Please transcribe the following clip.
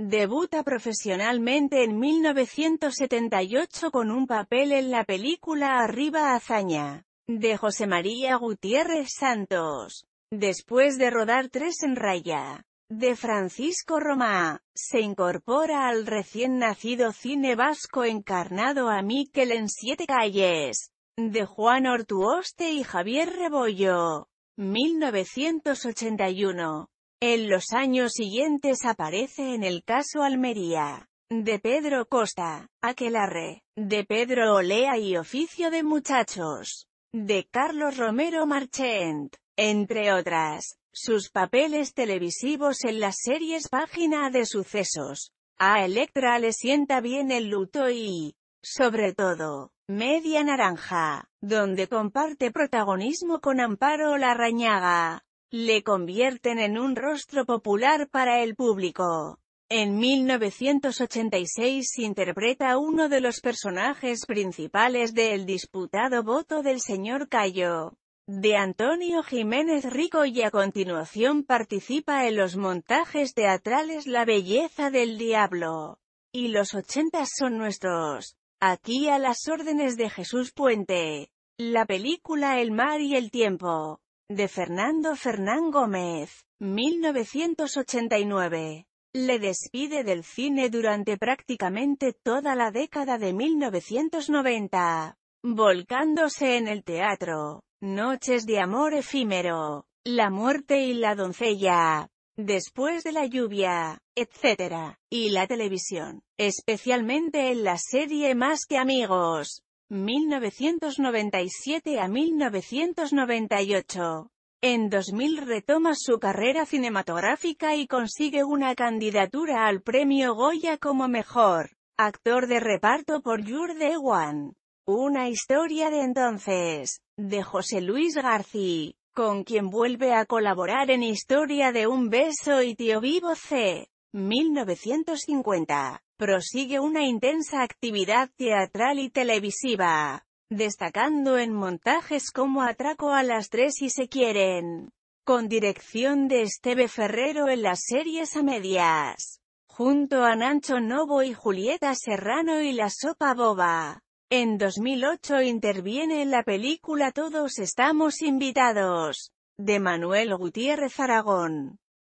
Debuta profesionalmente en 1978 con un papel en la película Arriba Hazaña, de José María Gutiérrez Santos. Después de rodar Tres en Raya, de Francisco Romá, se incorpora al recién nacido cine vasco encarnado a Miquel en Siete Calles, de Juan Ortuoste y Javier Rebollo, 1981. En los años siguientes aparece en el caso Almería, de Pedro Costa, Aquelarre, de Pedro Olea y Oficio de Muchachos, de Carlos Romero Marchent, entre otras, sus papeles televisivos en las series Página de Sucesos. A Electra le sienta bien el luto y, sobre todo, Media Naranja, donde comparte protagonismo con Amparo Larrañaga le convierten en un rostro popular para el público. En 1986 interpreta uno de los personajes principales de El disputado voto del señor Cayo, de Antonio Jiménez Rico y a continuación participa en los montajes teatrales La belleza del diablo. Y los ochentas son nuestros. Aquí a las órdenes de Jesús Puente. La película El mar y el tiempo de Fernando Fernán Gómez, 1989. Le despide del cine durante prácticamente toda la década de 1990, volcándose en el teatro, Noches de amor efímero, La muerte y la doncella, Después de la lluvia, etc., y la televisión, especialmente en la serie Más que amigos. 1997 a 1998. En 2000 retoma su carrera cinematográfica y consigue una candidatura al premio Goya como mejor actor de reparto por Jur de Una historia de entonces, de José Luis García, con quien vuelve a colaborar en Historia de un beso y Tío Vivo C. 1950. Prosigue una intensa actividad teatral y televisiva, destacando en montajes como Atraco a las tres y Se quieren, con dirección de Esteve Ferrero en las series a medias, junto a Nacho Novo y Julieta Serrano y La Sopa Boba. En 2008 interviene en la película Todos estamos invitados, de Manuel Gutiérrez Aragón.